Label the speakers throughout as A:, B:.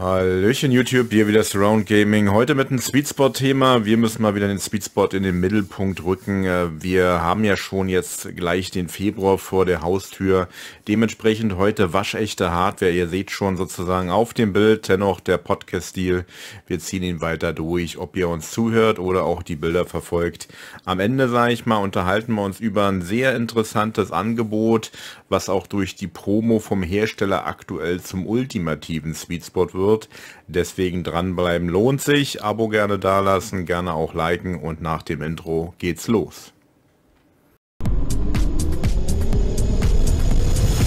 A: Hallöchen YouTube, hier wieder Surround Gaming. Heute mit einem Sweet Thema. Wir müssen mal wieder den Sweet in den Mittelpunkt rücken. Äh, wir haben ja schon jetzt gleich den Februar vor der Haustür. Dementsprechend heute waschechte Hardware. Ihr seht schon sozusagen auf dem Bild dennoch der Podcast-Stil. Wir ziehen ihn weiter durch, ob ihr uns zuhört oder auch die Bilder verfolgt. Am Ende, sage ich mal, unterhalten wir uns über ein sehr interessantes Angebot, was auch durch die Promo vom Hersteller aktuell zum ultimativen Sweetspot wird. Deswegen dranbleiben lohnt sich. Abo gerne dalassen, gerne auch liken und nach dem Intro geht's los.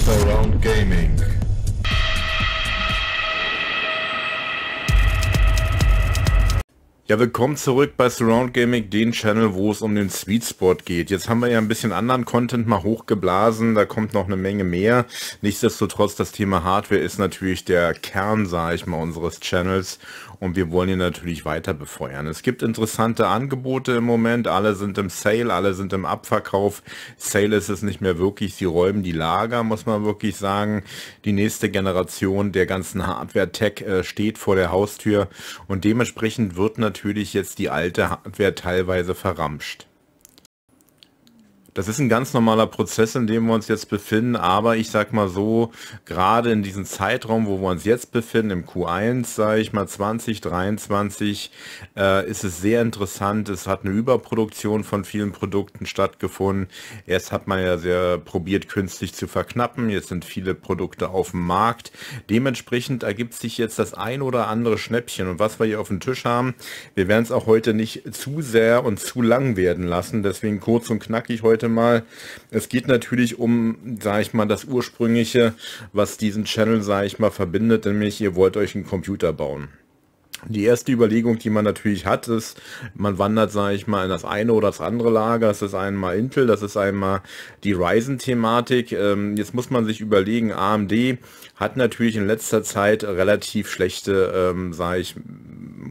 A: Surround Gaming. Ja, willkommen zurück bei Surround Gaming, den Channel, wo es um den Sweet Spot geht. Jetzt haben wir ja ein bisschen anderen Content mal hochgeblasen, da kommt noch eine Menge mehr. Nichtsdestotrotz, das Thema Hardware ist natürlich der Kern, sage ich mal, unseres Channels. Und wir wollen ihn natürlich weiter befeuern. Es gibt interessante Angebote im Moment. Alle sind im Sale, alle sind im Abverkauf. Sale ist es nicht mehr wirklich. Sie räumen die Lager, muss man wirklich sagen. Die nächste Generation der ganzen Hardware-Tech äh, steht vor der Haustür. Und dementsprechend wird natürlich jetzt die alte Hardware teilweise verramscht. Das ist ein ganz normaler Prozess, in dem wir uns jetzt befinden, aber ich sag mal so, gerade in diesem Zeitraum, wo wir uns jetzt befinden, im Q1, sage ich mal 2023, äh, ist es sehr interessant. Es hat eine Überproduktion von vielen Produkten stattgefunden. Erst hat man ja sehr probiert, künstlich zu verknappen. Jetzt sind viele Produkte auf dem Markt. Dementsprechend ergibt sich jetzt das ein oder andere Schnäppchen. Und was wir hier auf dem Tisch haben, wir werden es auch heute nicht zu sehr und zu lang werden lassen. Deswegen kurz und knackig heute heute mal. Es geht natürlich um, sage ich mal, das ursprüngliche, was diesen Channel, sage ich mal, verbindet, nämlich ihr wollt euch einen Computer bauen. Die erste Überlegung, die man natürlich hat, ist, man wandert, sage ich mal, in das eine oder das andere Lager. Das ist einmal Intel, das ist einmal die Ryzen-Thematik. Ähm, jetzt muss man sich überlegen, AMD hat natürlich in letzter Zeit relativ schlechte, ähm, sage ich,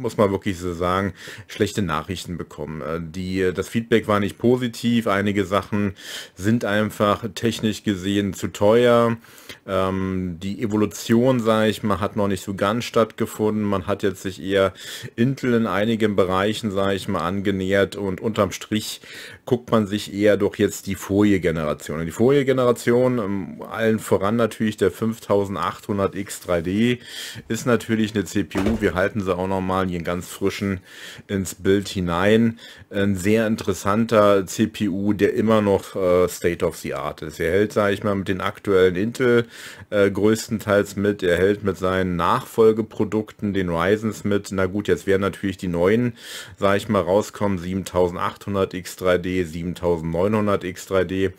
A: muss man wirklich so sagen, schlechte Nachrichten bekommen. Äh, die, das Feedback war nicht positiv. Einige Sachen sind einfach technisch gesehen zu teuer. Ähm, die Evolution, sage ich mal, hat noch nicht so ganz stattgefunden. Man hat jetzt sich eher Intel in einigen Bereichen, sage ich mal, angenähert und unterm Strich guckt man sich eher doch jetzt die Folie-Generation. Die Folie-Generation, ähm, allen voran natürlich der 5800X 3D, ist natürlich eine CPU. Wir halten sie auch nochmal ein Kampagnen ganz frischen ins Bild hinein. Ein sehr interessanter CPU, der immer noch äh, State of the Art ist. Er hält, sage ich mal, mit den aktuellen Intel äh, größtenteils mit. Er hält mit seinen Nachfolgeprodukten, den Ryzens mit. Na gut, jetzt werden natürlich die neuen, sage ich mal, rauskommen. 7800 X3D, 7900 X3D.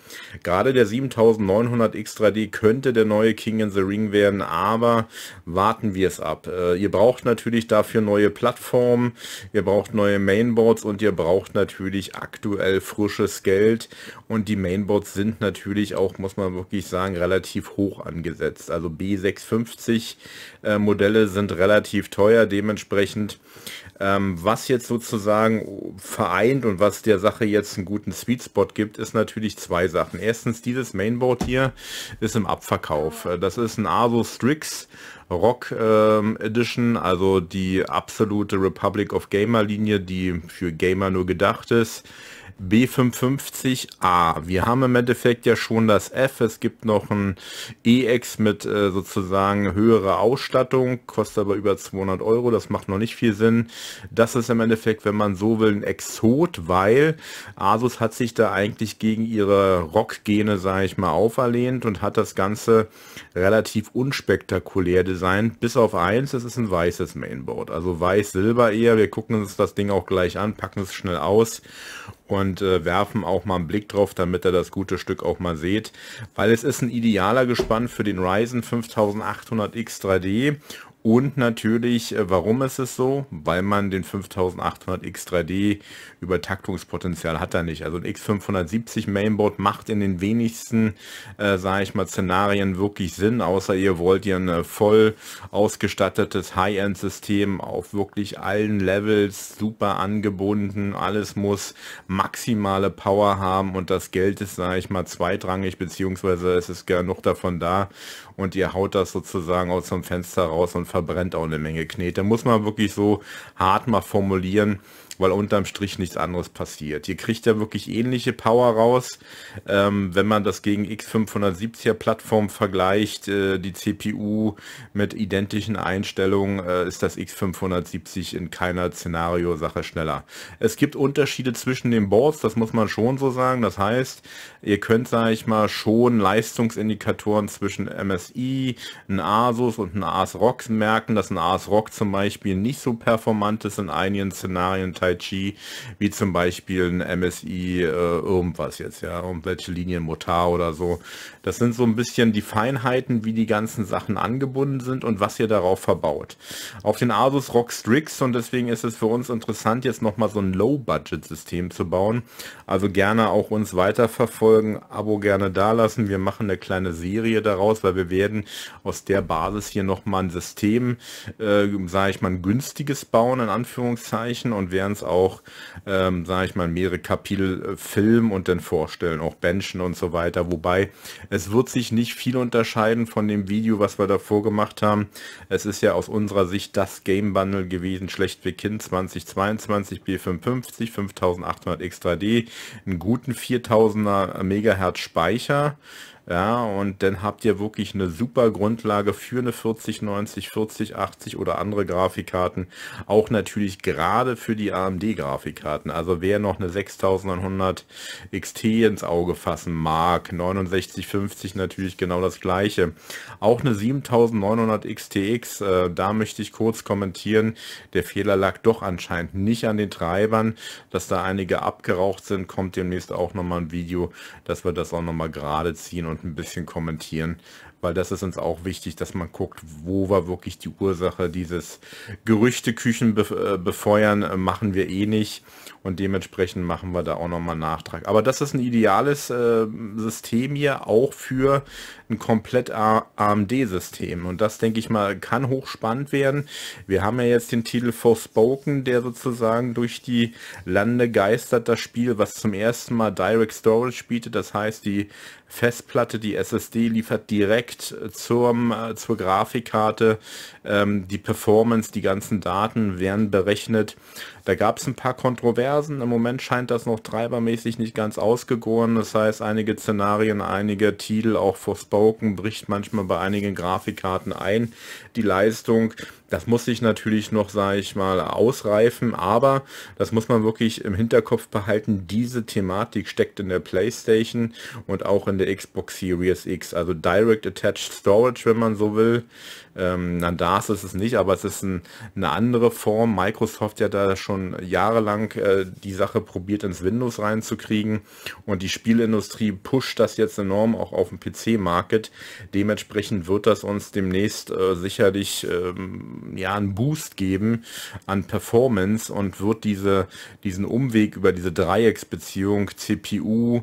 A: Gerade der 7900 X3D könnte der neue King in the Ring werden, aber warten wir es ab. Äh, ihr braucht natürlich dafür neue Plattformen. Plattformen, ihr braucht neue Mainboards und ihr braucht natürlich aktuell frisches Geld. Und die Mainboards sind natürlich auch, muss man wirklich sagen, relativ hoch angesetzt. Also B650 äh, Modelle sind relativ teuer, dementsprechend ähm, was jetzt sozusagen vereint und was der Sache jetzt einen guten Sweet Spot gibt, ist natürlich zwei Sachen. Erstens, dieses Mainboard hier ist im Abverkauf. Ah. Das ist ein Asus Strix Rock ähm, Edition, also die absolute Republic of Gamer Linie, die für Gamer nur gedacht ist. B550A. Wir haben im Endeffekt ja schon das F. Es gibt noch ein EX mit äh, sozusagen höherer Ausstattung, kostet aber über 200 Euro. Das macht noch nicht viel Sinn. Das ist im Endeffekt, wenn man so will, ein Exot, weil Asus hat sich da eigentlich gegen ihre Rock-Gene, sage ich mal, auferlehnt und hat das Ganze relativ unspektakulär designt. Bis auf eins, es ist ein weißes Mainboard. Also weiß-silber eher. Wir gucken uns das Ding auch gleich an, packen es schnell aus und äh, werfen auch mal einen Blick drauf, damit ihr das gute Stück auch mal seht, weil es ist ein idealer Gespann für den Ryzen 5800X 3D und natürlich, äh, warum ist es so? Weil man den 5800 X3D Übertaktungspotenzial hat er nicht. Also ein X570 Mainboard macht in den wenigsten, äh, sage ich mal, Szenarien wirklich Sinn, außer ihr wollt ihr ein äh, voll ausgestattetes High-End-System auf wirklich allen Levels, super angebunden, alles muss maximale Power haben und das Geld ist, sage ich mal, zweitrangig, beziehungsweise es ist genug davon da, und ihr haut das sozusagen aus dem Fenster raus und verbrennt auch eine Menge Knete. Muss man wirklich so hart mal formulieren weil unterm Strich nichts anderes passiert. Ihr kriegt ja wirklich ähnliche Power raus, ähm, wenn man das gegen X570er Plattform vergleicht, äh, die CPU mit identischen Einstellungen, äh, ist das X570 in keiner Szenario-Sache schneller. Es gibt Unterschiede zwischen den Boards, das muss man schon so sagen. Das heißt, ihr könnt, sage ich mal, schon Leistungsindikatoren zwischen MSI, ein Asus und ein ASRock merken, dass ein ASRock zum Beispiel nicht so performant ist in einigen Szenarien Tai Chi, wie zum Beispiel ein MSI äh, irgendwas jetzt, ja, irgendwelche Linien Motar oder so. Das sind so ein bisschen die Feinheiten, wie die ganzen Sachen angebunden sind und was ihr darauf verbaut. Auf den Asus Rock Strix und deswegen ist es für uns interessant, jetzt nochmal so ein Low-Budget-System zu bauen. Also gerne auch uns weiterverfolgen, Abo gerne dalassen. Wir machen eine kleine Serie daraus, weil wir werden aus der Basis hier nochmal ein System, äh, sage ich mal, ein günstiges bauen, in Anführungszeichen, und werden kannst auch, ähm, sage ich mal, mehrere Kapitel äh, filmen und dann vorstellen, auch benchen und so weiter. Wobei es wird sich nicht viel unterscheiden von dem Video, was wir davor gemacht haben. Es ist ja aus unserer Sicht das Game Bundle gewesen, schlechtweg hin 2022 B550, 5800 X3D, einen guten 4000er Megahertz Speicher. Ja, und dann habt ihr wirklich eine super Grundlage für eine 4090, 4080 oder andere Grafikkarten. Auch natürlich gerade für die AMD-Grafikkarten. Also wer noch eine 6900 XT ins Auge fassen mag, 6950 natürlich genau das gleiche. Auch eine 7900 XTX, äh, da möchte ich kurz kommentieren, der Fehler lag doch anscheinend nicht an den Treibern. Dass da einige abgeraucht sind, kommt demnächst auch nochmal ein Video, dass wir das auch nochmal gerade ziehen und ein bisschen kommentieren, weil das ist uns auch wichtig, dass man guckt, wo war wirklich die Ursache dieses Gerüchteküchen äh, befeuern, äh, machen wir eh nicht und dementsprechend machen wir da auch nochmal einen Nachtrag. Aber das ist ein ideales äh, System hier auch für ein komplett AMD-System und das denke ich mal kann hochspannend werden. Wir haben ja jetzt den Titel Forspoken, der sozusagen durch die Lande geistert, das Spiel, was zum ersten Mal Direct Storage bietet, das heißt die Festplatte, die SSD liefert direkt äh, zum, äh, zur Grafikkarte ähm, die Performance, die ganzen Daten werden berechnet. Da gab es ein paar Kontroversen. Im Moment scheint das noch treibermäßig nicht ganz ausgegoren. Das heißt, einige Szenarien, einige Titel, auch Forspoken, bricht manchmal bei einigen Grafikkarten ein. Die Leistung, das muss sich natürlich noch, sage ich mal, ausreifen, aber das muss man wirklich im Hinterkopf behalten. Diese Thematik steckt in der PlayStation und auch in der der Xbox Series X, also Direct Attached Storage, wenn man so will. Ähm, na, DARS ist es nicht, aber es ist ein, eine andere Form. Microsoft hat da schon jahrelang äh, die Sache probiert, ins Windows reinzukriegen. Und die Spielindustrie pusht das jetzt enorm auch auf dem PC-Market. Dementsprechend wird das uns demnächst äh, sicherlich ähm, ja, einen Boost geben an Performance und wird diese, diesen Umweg über diese Dreiecksbeziehung CPU,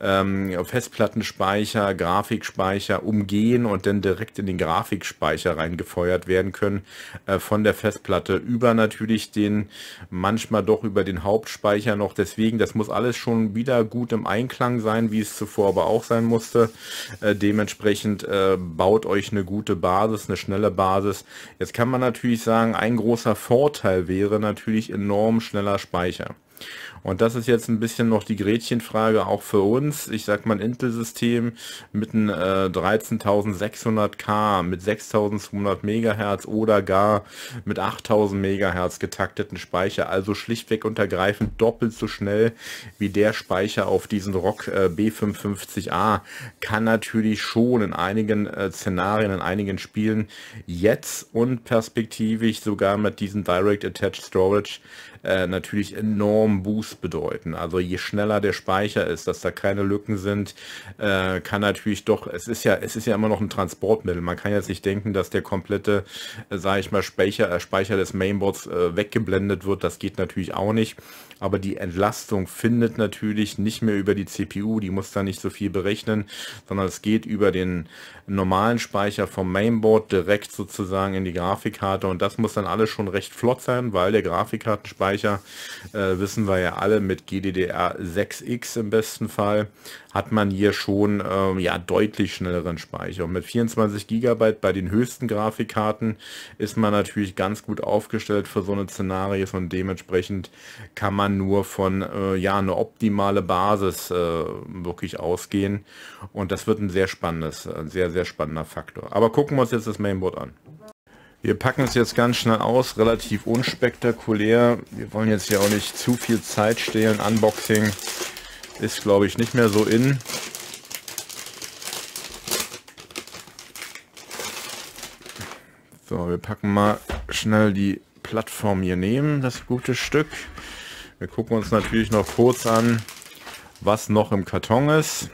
A: ähm, Festplattenspeicher, Grafikspeicher umgehen und dann direkt in den Grafikspeicher reingefeuert werden können äh, von der Festplatte über natürlich den, manchmal doch über den Hauptspeicher noch. Deswegen, das muss alles schon wieder gut im Einklang sein, wie es zuvor aber auch sein musste. Äh, dementsprechend äh, baut euch eine gute Basis, eine schnelle Basis. Jetzt kann man natürlich sagen, ein großer Vorteil wäre natürlich enorm schneller Speicher. Und das ist jetzt ein bisschen noch die Gretchenfrage auch für uns. Ich sag mal, Intel-System mit einem äh, 13.600K, mit 6.200 MHz oder gar mit 8.000 MHz getakteten Speicher, also schlichtweg untergreifend doppelt so schnell wie der Speicher auf diesen ROC äh, b 550 a kann natürlich schon in einigen äh, Szenarien, in einigen Spielen jetzt und perspektivisch sogar mit diesem Direct Attached Storage äh, natürlich enorm Boost bedeuten. Also je schneller der Speicher ist, dass da keine Lücken sind, äh, kann natürlich doch, es ist ja, es ist ja immer noch ein Transportmittel. Man kann jetzt nicht denken, dass der komplette, äh, sage ich mal, Speicher, äh, Speicher des Mainboards äh, weggeblendet wird. Das geht natürlich auch nicht. Aber die Entlastung findet natürlich nicht mehr über die CPU, die muss da nicht so viel berechnen, sondern es geht über den normalen Speicher vom Mainboard direkt sozusagen in die Grafikkarte und das muss dann alles schon recht flott sein, weil der Grafikkartenspeicher Speicher, äh, wissen wir ja alle, mit GDDR6X im besten Fall, hat man hier schon ähm, ja, deutlich schnelleren Speicher. Und mit 24 GB bei den höchsten Grafikkarten ist man natürlich ganz gut aufgestellt für so eine Szenarie und dementsprechend kann man nur von äh, ja, eine optimale Basis äh, wirklich ausgehen. Und das wird ein sehr spannendes, äh, sehr, sehr spannender Faktor. Aber gucken wir uns jetzt das Mainboard an. Wir packen es jetzt ganz schnell aus, relativ unspektakulär. Wir wollen jetzt hier auch nicht zu viel Zeit stehlen. Unboxing ist, glaube ich, nicht mehr so in. So, wir packen mal schnell die Plattform hier nehmen, das gute Stück. Wir gucken uns natürlich noch kurz an, was noch im Karton ist.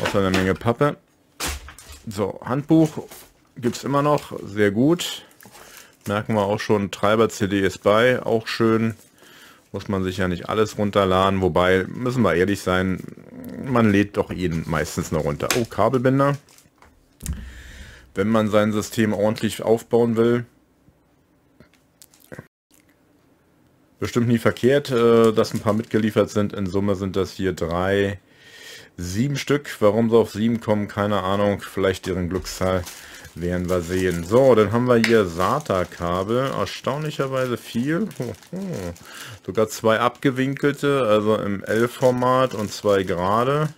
A: Außer eine Menge Pappe. So, Handbuch gibt es immer noch, sehr gut. Merken wir auch schon, Treiber CD ist bei, auch schön. Muss man sich ja nicht alles runterladen, wobei, müssen wir ehrlich sein, man lädt doch ihn meistens noch runter. Oh, Kabelbinder. Wenn man sein System ordentlich aufbauen will, bestimmt nie verkehrt, äh, dass ein paar mitgeliefert sind. In Summe sind das hier drei, sieben Stück. Warum sie auf sieben kommen, keine Ahnung. Vielleicht deren Glückszahl. Werden wir sehen. So, dann haben wir hier SATA-Kabel. Erstaunlicherweise viel. Sogar zwei abgewinkelte, also im L-Format und zwei gerade.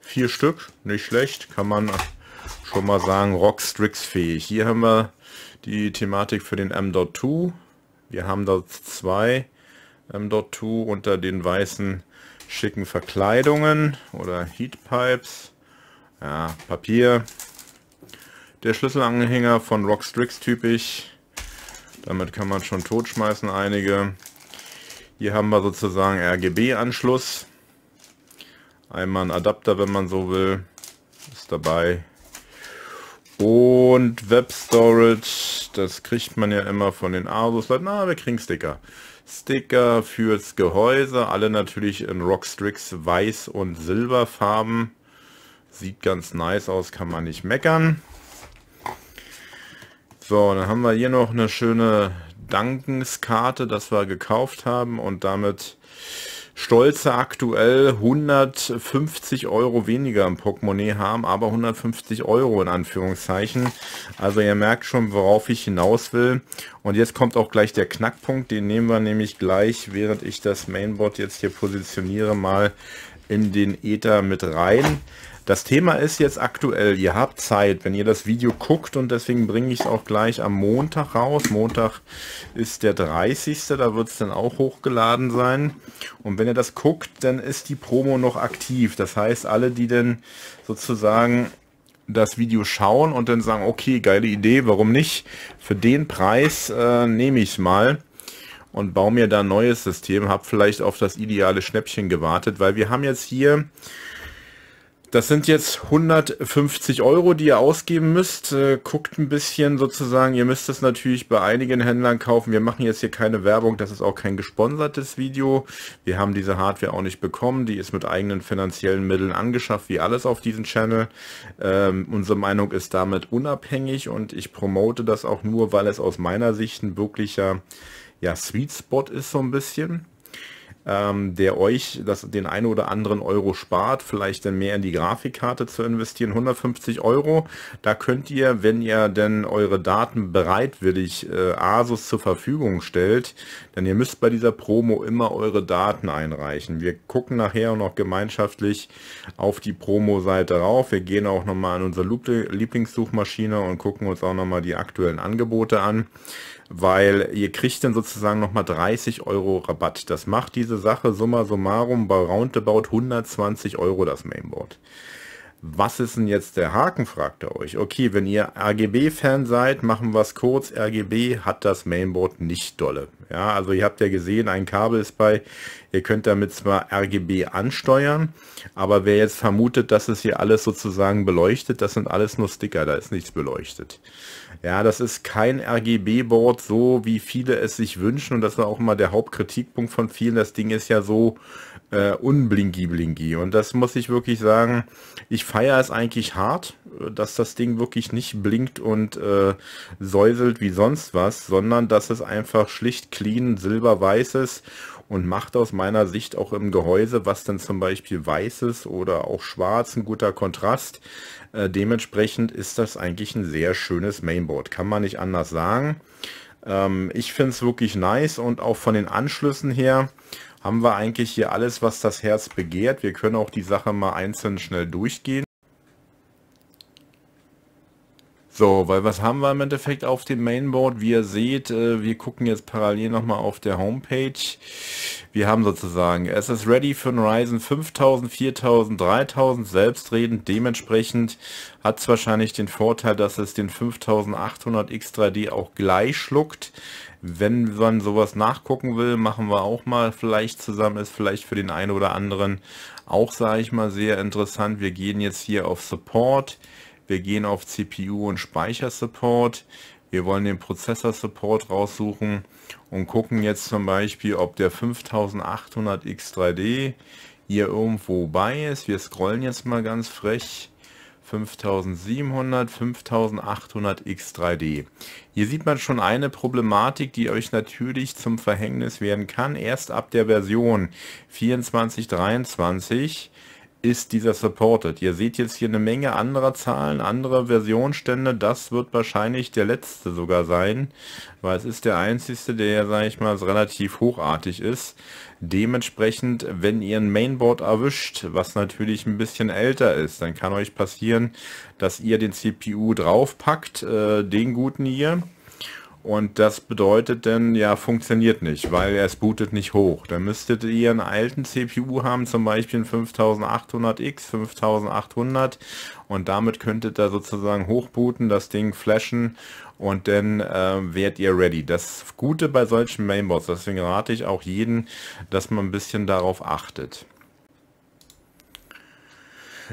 A: Vier Stück, nicht schlecht. Kann man schon mal sagen, Rockstrix-fähig. Hier haben wir die Thematik für den M.2. Wir haben dort zwei M.2 unter den weißen schicken Verkleidungen oder Heatpipes. Ja, Papier. Der Schlüsselanhänger von Rockstrix typisch. Damit kann man schon totschmeißen einige. Hier haben wir sozusagen RGB-Anschluss. Einmal ein Adapter, wenn man so will, ist dabei. Und Web Storage, das kriegt man ja immer von den Asus-Leuten. Na, wir kriegen Sticker. Sticker fürs Gehäuse, alle natürlich in Rockstrix Weiß- und Silberfarben. Sieht ganz nice aus, kann man nicht meckern. So, dann haben wir hier noch eine schöne Dankenskarte, dass wir gekauft haben und damit stolze aktuell 150 Euro weniger im Portemonnaie haben, aber 150 Euro in Anführungszeichen. Also ihr merkt schon, worauf ich hinaus will. Und jetzt kommt auch gleich der Knackpunkt, den nehmen wir nämlich gleich, während ich das Mainboard jetzt hier positioniere, mal in den Ether mit rein. Das Thema ist jetzt aktuell, ihr habt Zeit, wenn ihr das Video guckt und deswegen bringe ich es auch gleich am Montag raus. Montag ist der 30. Da wird es dann auch hochgeladen sein. Und wenn ihr das guckt, dann ist die Promo noch aktiv. Das heißt, alle, die denn sozusagen das Video schauen und dann sagen, okay, geile Idee, warum nicht? Für den Preis äh, nehme ich es mal und baue mir da ein neues System. Hab vielleicht auf das ideale Schnäppchen gewartet, weil wir haben jetzt hier das sind jetzt 150 Euro, die ihr ausgeben müsst. Äh, guckt ein bisschen sozusagen. Ihr müsst es natürlich bei einigen Händlern kaufen. Wir machen jetzt hier keine Werbung. Das ist auch kein gesponsertes Video. Wir haben diese Hardware auch nicht bekommen. Die ist mit eigenen finanziellen Mitteln angeschafft, wie alles auf diesem Channel. Ähm, unsere Meinung ist damit unabhängig und ich promote das auch nur, weil es aus meiner Sicht ein wirklicher ja, Sweet Spot ist so ein bisschen ähm, der euch das, den einen oder anderen Euro spart, vielleicht dann mehr in die Grafikkarte zu investieren. 150 Euro, da könnt ihr, wenn ihr denn eure Daten bereitwillig äh, Asus zur Verfügung stellt, denn ihr müsst bei dieser Promo immer eure Daten einreichen. Wir gucken nachher noch gemeinschaftlich auf die Promo-Seite rauf. Wir gehen auch nochmal an unsere Lieblingssuchmaschine und gucken uns auch nochmal die aktuellen Angebote an weil ihr kriegt dann sozusagen nochmal 30 Euro Rabatt. Das macht diese Sache summa summarum bei Roundabout 120 Euro das Mainboard. Was ist denn jetzt der Haken, fragt ihr euch. Okay, wenn ihr RGB-Fan seid, machen wir es kurz. RGB hat das Mainboard nicht dolle. Ja, also ihr habt ja gesehen, ein Kabel ist bei. Ihr könnt damit zwar RGB ansteuern, aber wer jetzt vermutet, dass es hier alles sozusagen beleuchtet, das sind alles nur Sticker, da ist nichts beleuchtet. Ja, das ist kein RGB-Board, so wie viele es sich wünschen und das war auch immer der Hauptkritikpunkt von vielen. Das Ding ist ja so äh, unblinky-blinky und das muss ich wirklich sagen, ich feiere es eigentlich hart, dass das Ding wirklich nicht blinkt und äh, säuselt wie sonst was, sondern dass es einfach schlicht clean silberweißes und macht aus meiner Sicht auch im Gehäuse, was dann zum Beispiel weißes oder auch schwarz, ein guter Kontrast. Äh, dementsprechend ist das eigentlich ein sehr schönes Mainboard, kann man nicht anders sagen. Ähm, ich finde es wirklich nice und auch von den Anschlüssen her haben wir eigentlich hier alles, was das Herz begehrt. Wir können auch die Sache mal einzeln schnell durchgehen. So, weil was haben wir im Endeffekt auf dem Mainboard? Wie ihr seht, äh, wir gucken jetzt parallel nochmal auf der Homepage. Wir haben sozusagen, es ist ready für einen Ryzen 5000, 4000, 3000, selbstredend. Dementsprechend hat es wahrscheinlich den Vorteil, dass es den 5800 X3D auch gleich schluckt. Wenn man sowas nachgucken will, machen wir auch mal vielleicht zusammen. Ist vielleicht für den einen oder anderen auch, sage ich mal, sehr interessant. Wir gehen jetzt hier auf Support. Wir gehen auf CPU und Speichersupport. Wir wollen den Prozessor-Support raussuchen und gucken jetzt zum Beispiel, ob der 5800 X3D hier irgendwo bei ist. Wir scrollen jetzt mal ganz frech. 5700, 5800 X3D. Hier sieht man schon eine Problematik, die euch natürlich zum Verhängnis werden kann. Erst ab der Version 2423 ist dieser Supported. Ihr seht jetzt hier eine Menge anderer Zahlen, andere Versionsstände. Das wird wahrscheinlich der letzte sogar sein, weil es ist der einzige, der, sage ich mal, relativ hochartig ist. Dementsprechend, wenn ihr ein Mainboard erwischt, was natürlich ein bisschen älter ist, dann kann euch passieren, dass ihr den CPU draufpackt, äh, den guten hier, und das bedeutet dann, ja, funktioniert nicht, weil es bootet nicht hoch. Dann müsstet ihr einen alten CPU haben, zum Beispiel ein 5800X, 5800 und damit könntet ihr sozusagen hochbooten, das Ding flashen und dann äh, werdet ihr ready. Das Gute bei solchen Mainboards, deswegen rate ich auch jeden, dass man ein bisschen darauf achtet.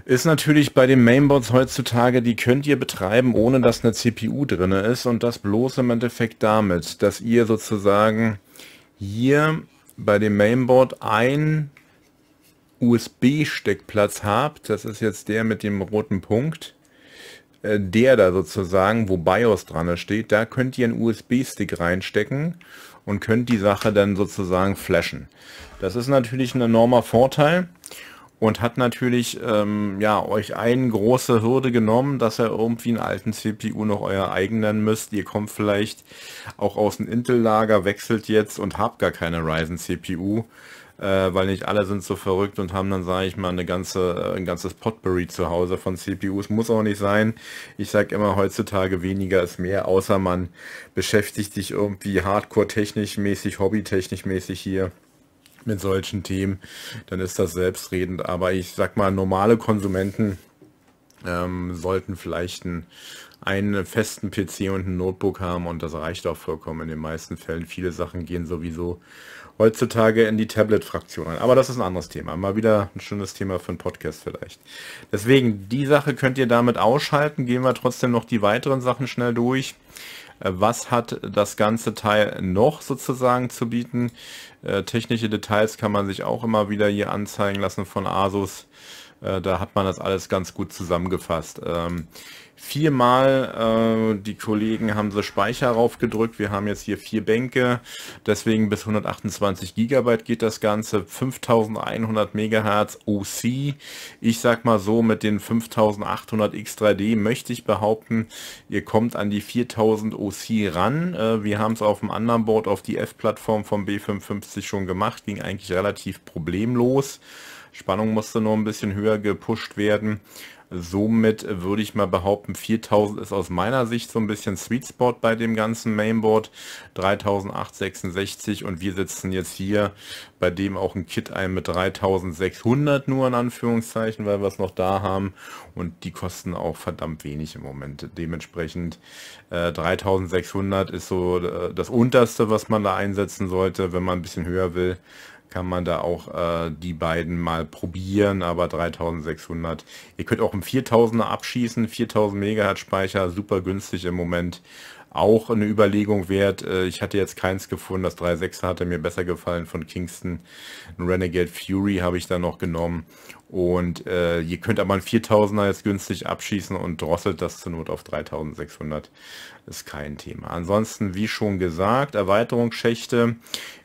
A: Ist natürlich bei den Mainboards heutzutage, die könnt ihr betreiben, ohne dass eine CPU drin ist und das bloß im Endeffekt damit, dass ihr sozusagen hier bei dem Mainboard ein USB-Steckplatz habt, das ist jetzt der mit dem roten Punkt, äh, der da sozusagen, wo BIOS dran steht, da könnt ihr einen USB-Stick reinstecken und könnt die Sache dann sozusagen flashen. Das ist natürlich ein enormer Vorteil und hat natürlich ähm, ja euch eine große Hürde genommen, dass ihr irgendwie einen alten CPU noch euer eigenen müsst. Ihr kommt vielleicht auch aus dem Intel-Lager, wechselt jetzt und habt gar keine Ryzen CPU, äh, weil nicht alle sind so verrückt und haben dann, sage ich mal, eine ganze, äh, ein ganzes Potbury zu Hause von CPUs. Muss auch nicht sein. Ich sage immer, heutzutage weniger ist mehr, außer man beschäftigt sich irgendwie hardcore-technisch mäßig, hobby-technisch mäßig hier mit solchen Themen, dann ist das selbstredend. Aber ich sag mal, normale Konsumenten ähm, sollten vielleicht ein, einen festen PC und ein Notebook haben und das reicht auch vollkommen in den meisten Fällen. Viele Sachen gehen sowieso heutzutage in die Tablet-Fraktion ein. Aber das ist ein anderes Thema. Mal wieder ein schönes Thema für einen Podcast vielleicht. Deswegen, die Sache könnt ihr damit ausschalten. Gehen wir trotzdem noch die weiteren Sachen schnell durch. Was hat das ganze Teil noch sozusagen zu bieten? Äh, technische Details kann man sich auch immer wieder hier anzeigen lassen von Asus. Äh, da hat man das alles ganz gut zusammengefasst. Ähm, viermal. Äh, die Kollegen haben so Speicher raufgedrückt. Wir haben jetzt hier vier Bänke. Deswegen bis 128 GB geht das Ganze. 5100 Megahertz OC. Ich sag mal so, mit den 5800 X3D möchte ich behaupten, ihr kommt an die 4000 OC ran. Äh, wir haben es auf dem anderen Board auf die F-Plattform vom b 550 schon gemacht. Ging eigentlich relativ problemlos. Spannung musste nur ein bisschen höher gepusht werden. Somit würde ich mal behaupten, 4000 ist aus meiner Sicht so ein bisschen Sweet Spot bei dem ganzen Mainboard. 3866 und wir sitzen jetzt hier bei dem auch ein Kit ein mit 3600 nur in Anführungszeichen, weil wir es noch da haben. Und die kosten auch verdammt wenig im Moment. Dementsprechend äh, 3600 ist so äh, das unterste, was man da einsetzen sollte, wenn man ein bisschen höher will kann man da auch äh, die beiden mal probieren, aber 3600. Ihr könnt auch im 4000er abschießen, 4000 Megahertz Speicher, super günstig im Moment. Auch eine Überlegung wert. Äh, ich hatte jetzt keins gefunden, das 3.6er hatte mir besser gefallen von Kingston. Ein Renegade Fury habe ich da noch genommen. Und äh, ihr könnt aber ein 4000er jetzt günstig abschießen und drosselt das zur Not auf 3600 ist kein Thema. Ansonsten, wie schon gesagt, Erweiterungsschächte.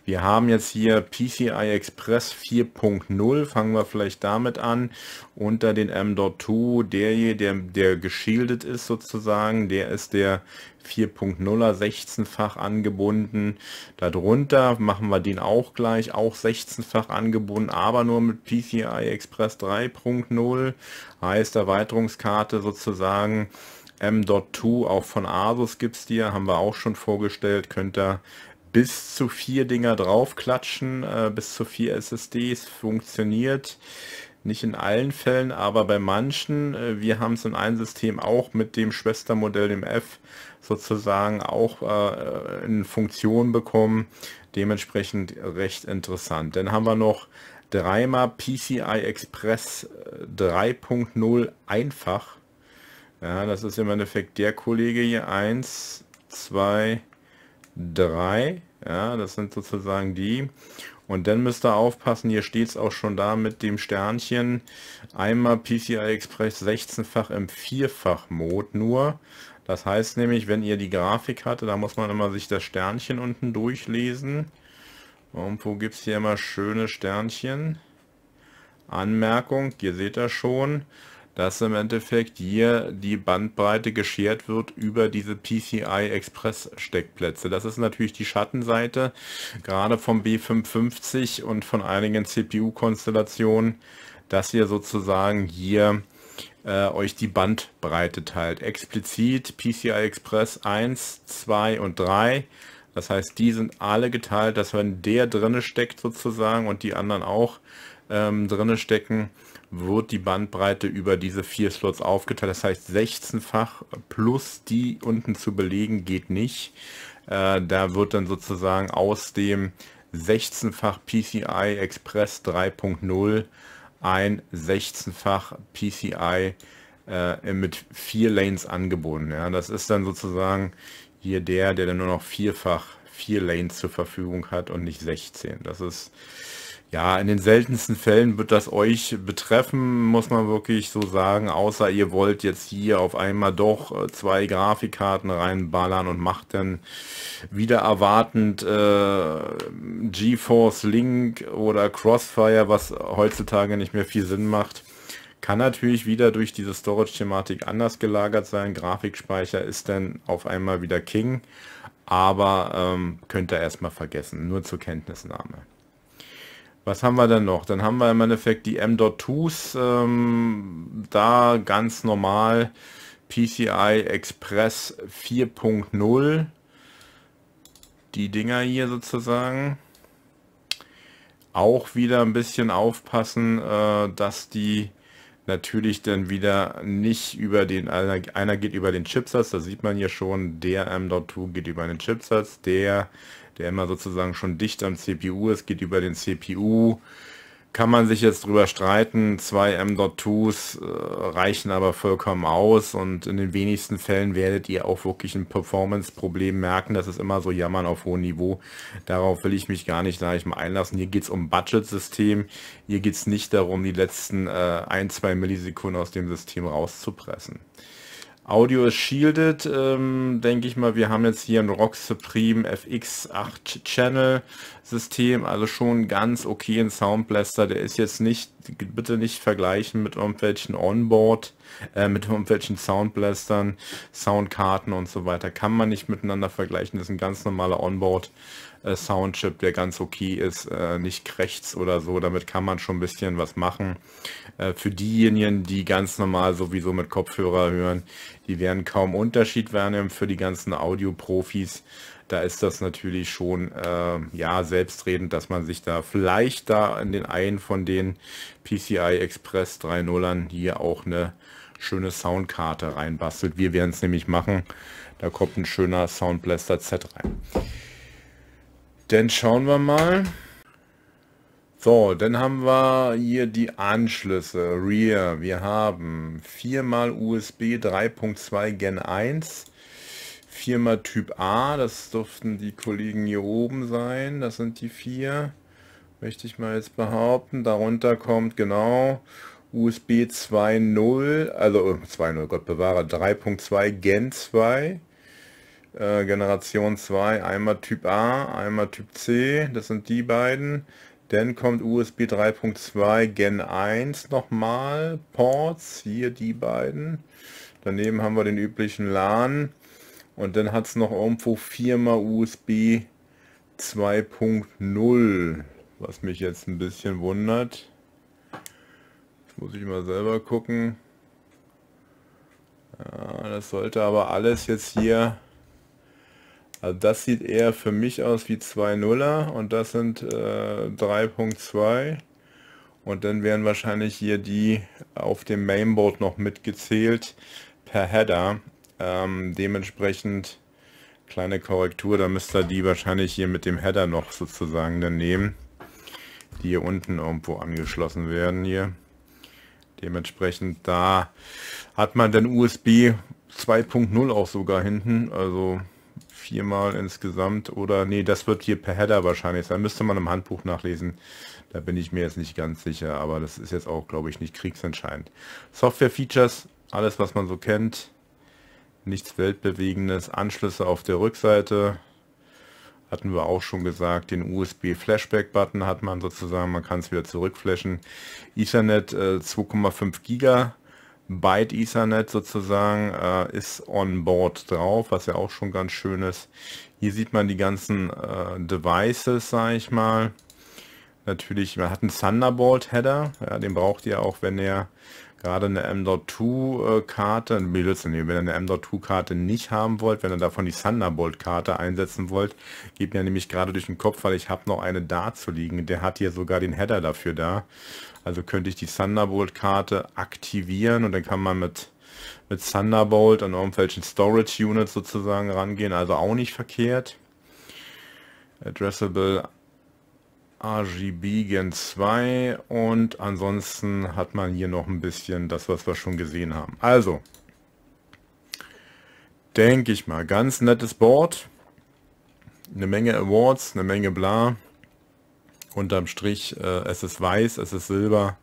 A: Wir haben jetzt hier PCI Express 4.0, fangen wir vielleicht damit an, unter den M.2, der hier, der, der geschildet ist sozusagen, der ist der 4.0er 16-fach angebunden. Darunter machen wir den auch gleich, auch 16-fach angebunden, aber nur mit PCI Express 3.0, heißt Erweiterungskarte sozusagen M.2 auch von Asus gibt es dir, haben wir auch schon vorgestellt, könnt ihr bis zu vier Dinger draufklatschen, äh, bis zu vier SSDs, funktioniert nicht in allen Fällen, aber bei manchen. Äh, wir haben es in einem System auch mit dem Schwestermodell, dem F, sozusagen auch äh, in Funktion bekommen. Dementsprechend recht interessant. Dann haben wir noch dreimal PCI Express 3.0 äh, einfach ja, das ist im Endeffekt der Kollege hier. 1, 2, 3. Ja, das sind sozusagen die. Und dann müsst ihr aufpassen, hier steht es auch schon da mit dem Sternchen. Einmal PCI Express 16-fach im Vierfach-Mode nur. Das heißt nämlich, wenn ihr die Grafik hatte, da muss man immer sich das Sternchen unten durchlesen. Irgendwo gibt es hier immer schöne Sternchen. Anmerkung, ihr seht das schon dass im Endeffekt hier die Bandbreite geschert wird über diese PCI Express Steckplätze. Das ist natürlich die Schattenseite, gerade vom B550 und von einigen CPU-Konstellationen, dass ihr sozusagen hier äh, euch die Bandbreite teilt. Explizit PCI Express 1, 2 und 3. Das heißt, die sind alle geteilt, dass wenn der drinne steckt sozusagen und die anderen auch ähm, drinne stecken, wird die Bandbreite über diese vier Slots aufgeteilt. Das heißt, 16-fach plus die unten zu belegen geht nicht. Äh, da wird dann sozusagen aus dem 16-fach PCI Express 3.0 ein 16-fach PCI äh, mit vier Lanes angeboten. Ja, das ist dann sozusagen hier der, der dann nur noch vierfach vier Lanes zur Verfügung hat und nicht 16. Das ist ja, in den seltensten Fällen wird das euch betreffen, muss man wirklich so sagen, außer ihr wollt jetzt hier auf einmal doch äh, zwei Grafikkarten reinballern und macht dann wieder erwartend äh, GeForce Link oder Crossfire, was heutzutage nicht mehr viel Sinn macht. Kann natürlich wieder durch diese Storage-Thematik anders gelagert sein. Grafikspeicher ist dann auf einmal wieder King, aber ähm, könnt ihr erstmal vergessen, nur zur Kenntnisnahme. Was haben wir denn noch? Dann haben wir im Endeffekt die M.2s, ähm, da ganz normal PCI Express 4.0, die Dinger hier sozusagen. Auch wieder ein bisschen aufpassen, äh, dass die natürlich dann wieder nicht über den, einer, einer geht über den Chipsatz, da sieht man hier schon, der M.2 geht über den Chipsatz, der der immer sozusagen schon dicht am CPU ist, geht über den CPU. Kann man sich jetzt drüber streiten, zwei M.2s äh, reichen aber vollkommen aus und in den wenigsten Fällen werdet ihr auch wirklich ein Performance-Problem merken. Das ist immer so Jammern auf hohem Niveau. Darauf will ich mich gar nicht, da ich mal einlassen. Hier geht es um Budget-System. Hier geht es nicht darum, die letzten äh, ein, zwei Millisekunden aus dem System rauszupressen. Audio ist shielded, ähm, denke ich mal. Wir haben jetzt hier ein Rock Supreme FX 8 Channel System, also schon ganz okayen Soundblaster. Der ist jetzt nicht, bitte nicht vergleichen mit irgendwelchen Onboard, äh, mit irgendwelchen Soundblastern, Soundkarten und so weiter. Kann man nicht miteinander vergleichen. Das ist ein ganz normaler Onboard äh, Soundchip, der ganz okay ist, äh, nicht krächzt oder so. Damit kann man schon ein bisschen was machen. Äh, für diejenigen, die ganz normal sowieso mit Kopfhörer hören, die werden kaum Unterschied wahrnehmen. Für die ganzen Audio-Profis, da ist das natürlich schon äh, ja selbstredend, dass man sich da vielleicht da in den einen von den PCI Express 3.0ern hier auch eine schöne Soundkarte reinbastelt. Wir werden es nämlich machen. Da kommt ein schöner Soundblaster Z rein. Dann schauen wir mal. So, dann haben wir hier die Anschlüsse, Rear. Wir haben viermal USB 3.2 Gen 1, viermal Typ A, das durften die Kollegen hier oben sein, das sind die vier, möchte ich mal jetzt behaupten. Darunter kommt genau USB 2.0, also 2.0, äh, Gott bewahre, 3.2 Gen 2. Äh, Generation 2, einmal Typ A, einmal Typ C, das sind die beiden. Dann kommt USB 3.2 Gen 1 nochmal, Ports, hier die beiden. Daneben haben wir den üblichen LAN und dann hat es noch irgendwo viermal USB 2.0, was mich jetzt ein bisschen wundert. Das muss ich mal selber gucken. Ja, das sollte aber alles jetzt hier also das sieht eher für mich aus wie 2 Nuller und das sind äh, 3.2 und dann werden wahrscheinlich hier die auf dem Mainboard noch mitgezählt per Header. Ähm, dementsprechend kleine Korrektur, da müsst ihr die wahrscheinlich hier mit dem Header noch sozusagen dann nehmen, die hier unten irgendwo angeschlossen werden hier. Dementsprechend da hat man dann USB 2.0 auch sogar hinten, also viermal insgesamt oder nee, das wird hier per Header wahrscheinlich sein. Müsste man im Handbuch nachlesen. Da bin ich mir jetzt nicht ganz sicher, aber das ist jetzt auch, glaube ich, nicht kriegsentscheidend. Software-Features, alles was man so kennt. Nichts Weltbewegendes. Anschlüsse auf der Rückseite. Hatten wir auch schon gesagt, den USB-Flashback-Button hat man sozusagen, man kann es wieder zurückflashen. Ethernet äh, 2,5 Giga Byte Ethernet sozusagen äh, ist on board drauf, was ja auch schon ganz schön ist. Hier sieht man die ganzen äh, Devices, sage ich mal. Natürlich, man hat einen Thunderbolt-Header, ja, den braucht ihr auch, wenn ihr gerade eine M.2-Karte, äh, Blödsinn, nee, wenn ihr eine M.2-Karte nicht haben wollt, wenn ihr davon die Thunderbolt-Karte einsetzen wollt, geht mir nämlich gerade durch den Kopf, weil ich habe noch eine da zu liegen. Der hat hier sogar den Header dafür da. Also könnte ich die Thunderbolt-Karte aktivieren und dann kann man mit, mit Thunderbolt an irgendwelchen Storage-Units sozusagen rangehen. Also auch nicht verkehrt. Addressable RGB Gen 2 und ansonsten hat man hier noch ein bisschen das, was wir schon gesehen haben. Also, denke ich mal, ganz nettes Board, eine Menge Awards, eine Menge bla, unterm Strich, äh, es ist weiß, es ist silber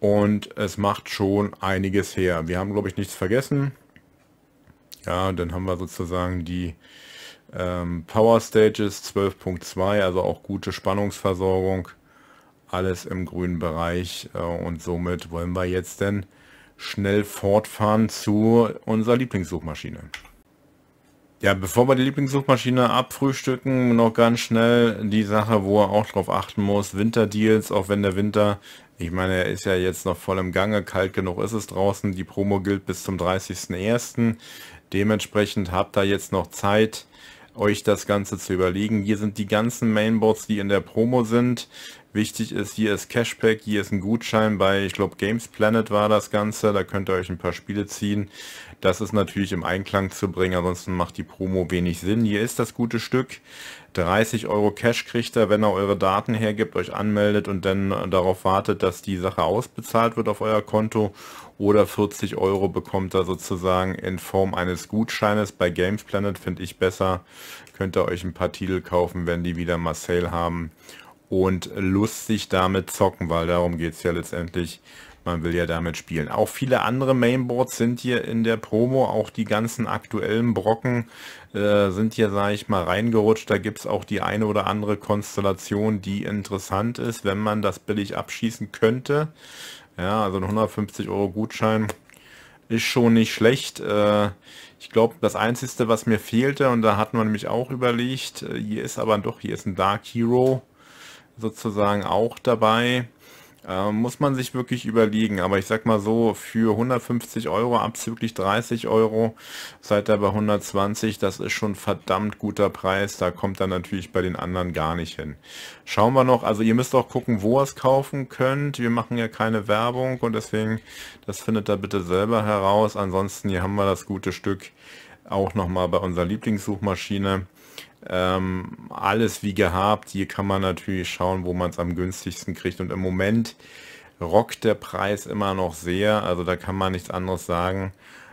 A: und es macht schon einiges her. Wir haben, glaube ich, nichts vergessen. Ja, dann haben wir sozusagen die ähm, Power Stages 12.2, also auch gute Spannungsversorgung, alles im grünen Bereich äh, und somit wollen wir jetzt denn schnell fortfahren zu unserer Lieblingssuchmaschine. Ja, bevor wir die Lieblingssuchmaschine abfrühstücken, noch ganz schnell die Sache, wo er auch drauf achten muss, Winterdeals, auch wenn der Winter, ich meine, er ist ja jetzt noch voll im Gange, kalt genug ist es draußen, die Promo gilt bis zum 30.01. Dementsprechend habt ihr jetzt noch Zeit, euch das Ganze zu überlegen. Hier sind die ganzen Mainboards, die in der Promo sind. Wichtig ist, hier ist Cashback, hier ist ein Gutschein bei, ich glaube, Games Planet war das Ganze. Da könnt ihr euch ein paar Spiele ziehen. Das ist natürlich im Einklang zu bringen, ansonsten macht die Promo wenig Sinn. Hier ist das gute Stück. 30 Euro Cash kriegt er, wenn er eure Daten hergibt, euch anmeldet und dann darauf wartet, dass die Sache ausbezahlt wird auf euer Konto oder 40 Euro bekommt er sozusagen in Form eines Gutscheines. Bei Games Planet finde ich besser. Könnt ihr euch ein paar Titel kaufen, wenn die wieder mal Sale haben und lustig damit zocken, weil darum geht es ja letztendlich. Man will ja damit spielen. Auch viele andere Mainboards sind hier in der Promo, auch die ganzen aktuellen Brocken äh, sind hier, sage ich mal, reingerutscht. Da gibt es auch die eine oder andere Konstellation, die interessant ist, wenn man das billig abschießen könnte. Ja, also ein 150 Euro Gutschein ist schon nicht schlecht. Äh, ich glaube, das Einzige, was mir fehlte, und da hat man nämlich auch überlegt, äh, hier ist aber doch, hier ist ein Dark Hero sozusagen auch dabei. Ähm, muss man sich wirklich überlegen, aber ich sag mal so, für 150 Euro abzüglich 30 Euro seid ihr bei 120, das ist schon verdammt guter Preis, da kommt dann natürlich bei den anderen gar nicht hin. Schauen wir noch, also ihr müsst auch gucken, wo ihr es kaufen könnt, wir machen ja keine Werbung und deswegen, das findet ihr bitte selber heraus, ansonsten hier haben wir das gute Stück auch nochmal bei unserer Lieblingssuchmaschine. Ähm, alles wie gehabt. Hier kann man natürlich schauen, wo man es am günstigsten kriegt. Und im Moment rockt der Preis immer noch sehr. Also da kann man nichts anderes sagen.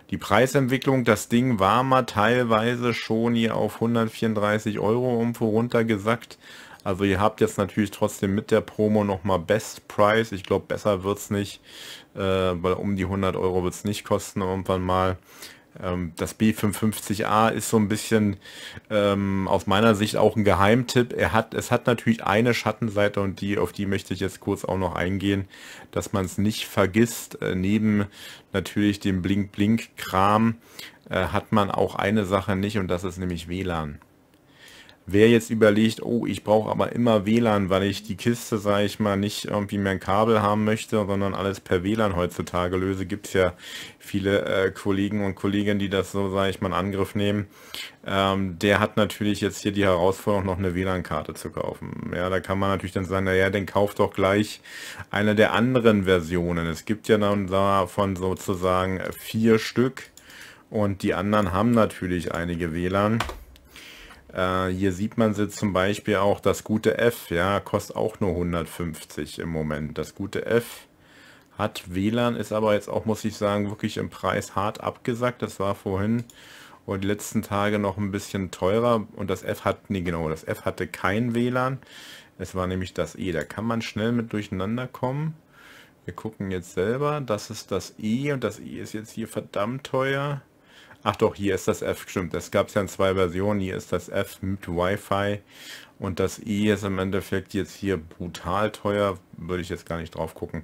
A: Die Preisentwicklung, das Ding war mal teilweise schon hier auf 134 Euro irgendwo runtergesackt. Also ihr habt jetzt natürlich trotzdem mit der Promo nochmal Best Price. Ich glaube, besser wird es nicht, äh, weil um die 100 Euro wird es nicht kosten irgendwann mal. Ähm, das B550A ist so ein bisschen ähm, aus meiner Sicht auch ein Geheimtipp. Er hat, es hat natürlich eine Schattenseite und die, auf die möchte ich jetzt kurz auch noch eingehen, dass man es nicht vergisst. Äh, neben natürlich dem Blink-Blink-Kram äh, hat man auch eine Sache nicht und das ist nämlich WLAN. Wer jetzt überlegt, oh, ich brauche aber immer WLAN, weil ich die Kiste, sage ich mal, nicht irgendwie mehr ein Kabel haben möchte, sondern alles per WLAN heutzutage löse, gibt es ja viele äh, Kollegen und Kolleginnen, die das so, sage ich mal, in Angriff nehmen. Ähm, der hat natürlich jetzt hier die Herausforderung, noch eine WLAN-Karte zu kaufen. Ja, da kann man natürlich dann sagen, naja, den kauft doch gleich eine der anderen Versionen. Es gibt ja dann davon sozusagen vier Stück und die anderen haben natürlich einige WLAN. Äh, hier sieht man sie zum Beispiel auch, das gute F, ja, kostet auch nur 150 im Moment. Das gute F hat WLAN, ist aber jetzt auch, muss ich sagen, wirklich im Preis hart abgesackt. Das war vorhin und die letzten Tage noch ein bisschen teurer. Und das F hat, nee genau, das F hatte kein WLAN. Es war nämlich das E. Da kann man schnell mit durcheinander kommen. Wir gucken jetzt selber. Das ist das E und das E ist jetzt hier verdammt teuer. Ach doch, hier ist das F, stimmt. Es gab es ja in zwei Versionen. Hier ist das F mit Wi-Fi und das E ist im Endeffekt jetzt hier brutal teuer. Würde ich jetzt gar nicht drauf gucken.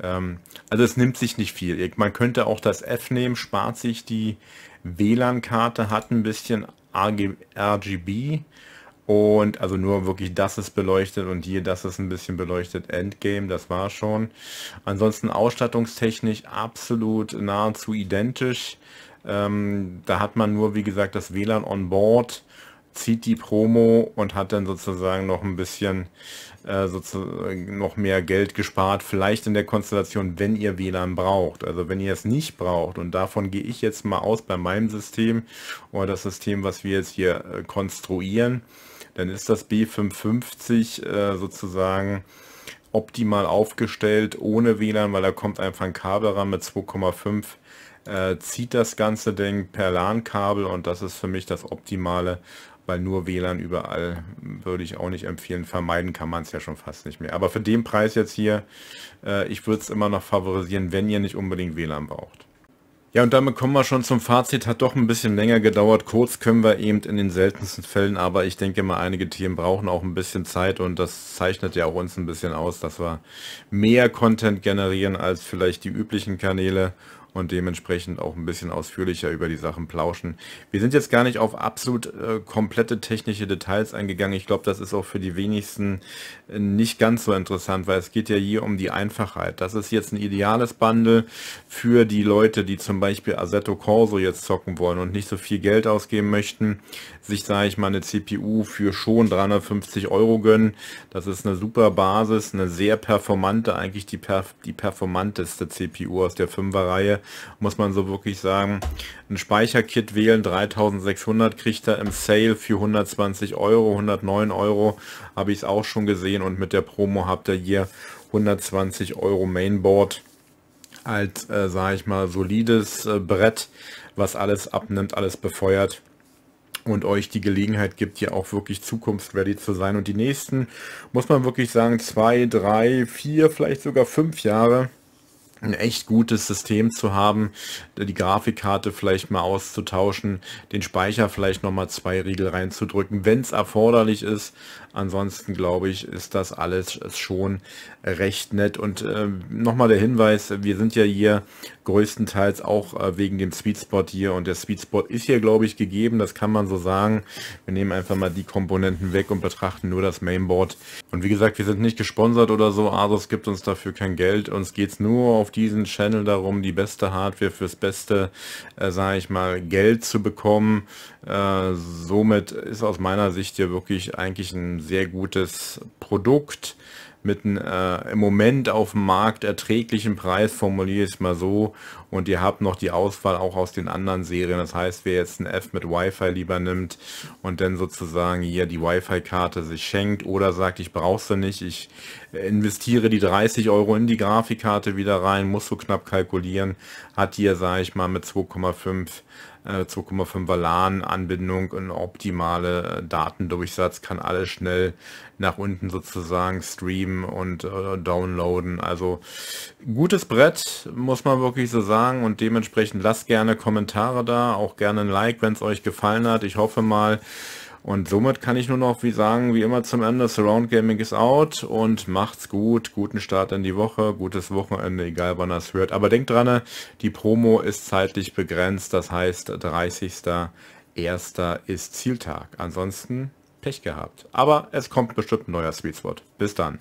A: Ähm, also es nimmt sich nicht viel. Man könnte auch das F nehmen, spart sich die WLAN-Karte, hat ein bisschen RGB und also nur wirklich das ist beleuchtet und hier das ist ein bisschen beleuchtet. Endgame, das war schon. Ansonsten ausstattungstechnisch absolut nahezu identisch. Ähm, da hat man nur, wie gesagt, das WLAN on board, zieht die Promo und hat dann sozusagen noch ein bisschen äh, noch mehr Geld gespart, vielleicht in der Konstellation, wenn ihr WLAN braucht. Also wenn ihr es nicht braucht, und davon gehe ich jetzt mal aus bei meinem System oder das System, was wir jetzt hier äh, konstruieren, dann ist das B550 äh, sozusagen optimal aufgestellt ohne WLAN, weil da kommt einfach ein Kabel ran mit 2,5, äh, zieht das ganze Ding per LAN-Kabel und das ist für mich das Optimale, weil nur WLAN überall würde ich auch nicht empfehlen. Vermeiden kann man es ja schon fast nicht mehr. Aber für den Preis jetzt hier, äh, ich würde es immer noch favorisieren, wenn ihr nicht unbedingt WLAN braucht. Ja, und damit kommen wir schon zum Fazit. Hat doch ein bisschen länger gedauert. Kurz können wir eben in den seltensten Fällen, aber ich denke mal, einige Themen brauchen auch ein bisschen Zeit und das zeichnet ja auch uns ein bisschen aus, dass wir mehr Content generieren als vielleicht die üblichen Kanäle und dementsprechend auch ein bisschen ausführlicher über die Sachen plauschen. Wir sind jetzt gar nicht auf absolut äh, komplette technische Details eingegangen. Ich glaube, das ist auch für die wenigsten äh, nicht ganz so interessant, weil es geht ja hier um die Einfachheit. Das ist jetzt ein ideales Bundle für die Leute, die zum Beispiel Assetto Corso jetzt zocken wollen und nicht so viel Geld ausgeben möchten, sich, sage ich mal, eine CPU für schon 350 Euro gönnen. Das ist eine super Basis, eine sehr performante, eigentlich die, perf die performanteste CPU aus der 5er-Reihe muss man so wirklich sagen, ein Speicherkit wählen, 3600 kriegt er im Sale für 120 Euro, 109 Euro habe ich es auch schon gesehen und mit der Promo habt ihr hier 120 Euro Mainboard als, äh, sage ich mal, solides äh, Brett, was alles abnimmt, alles befeuert und euch die Gelegenheit gibt, hier auch wirklich zukunftsready zu sein. Und die nächsten, muss man wirklich sagen, zwei, drei, vier, vielleicht sogar fünf Jahre ein echt gutes System zu haben, die Grafikkarte vielleicht mal auszutauschen, den Speicher vielleicht nochmal zwei Riegel reinzudrücken, wenn es erforderlich ist, Ansonsten glaube ich, ist das alles schon recht nett. Und äh, nochmal der Hinweis, wir sind ja hier größtenteils auch äh, wegen dem Sweet Spot hier und der Sweet Spot ist hier, glaube ich, gegeben. Das kann man so sagen. Wir nehmen einfach mal die Komponenten weg und betrachten nur das Mainboard. Und wie gesagt, wir sind nicht gesponsert oder so. Asus gibt uns dafür kein Geld. Uns geht es nur auf diesen Channel darum, die beste Hardware fürs beste, äh, sage ich mal, Geld zu bekommen. Äh, somit ist aus meiner Sicht hier wirklich eigentlich ein sehr gutes Produkt mit einem äh, im Moment auf dem Markt erträglichen Preis, formuliere ich es mal so. Und ihr habt noch die Auswahl auch aus den anderen Serien. Das heißt, wer jetzt ein F mit Wi-Fi lieber nimmt und dann sozusagen hier die Wi-Fi-Karte sich schenkt oder sagt, ich brauche sie nicht, ich investiere die 30 Euro in die Grafikkarte wieder rein, muss so knapp kalkulieren, hat hier, sage ich mal, mit 2,5 2,5er LAN-Anbindung, eine optimale äh, Datendurchsatz, kann alles schnell nach unten sozusagen streamen und äh, downloaden. Also gutes Brett, muss man wirklich so sagen. Und dementsprechend lasst gerne Kommentare da, auch gerne ein Like, wenn es euch gefallen hat. Ich hoffe mal, und somit kann ich nur noch wie sagen, wie immer zum Ende, Surround Gaming ist out und macht's gut, guten Start in die Woche, gutes Wochenende, egal wann das es hört. Aber denkt dran, die Promo ist zeitlich begrenzt, das heißt 30.01. ist Zieltag. Ansonsten Pech gehabt. Aber es kommt bestimmt ein neuer Sweetspot. Bis dann.